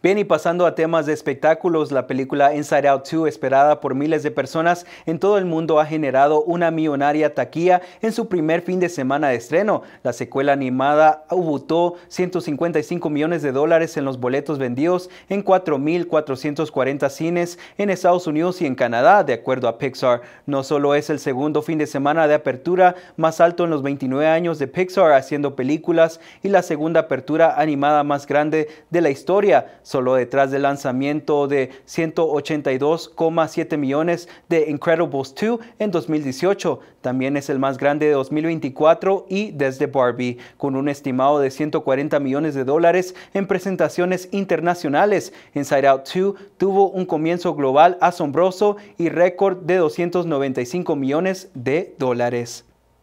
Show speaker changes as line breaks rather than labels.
Bien, y pasando a temas de espectáculos, la película Inside Out 2, esperada por miles de personas en todo el mundo, ha generado una millonaria taquilla en su primer fin de semana de estreno. La secuela animada ubutó 155 millones de dólares en los boletos vendidos en 4.440 cines en Estados Unidos y en Canadá, de acuerdo a Pixar. No solo es el segundo fin de semana de apertura más alto en los 29 años de Pixar haciendo películas y la segunda apertura animada más grande de la historia, solo detrás del lanzamiento de 182,7 millones de Incredibles 2 en 2018. También es el más grande de 2024 y desde Barbie, con un estimado de 140 millones de dólares en presentaciones internacionales. Inside Out 2 tuvo un comienzo global asombroso y récord de 295 millones de dólares.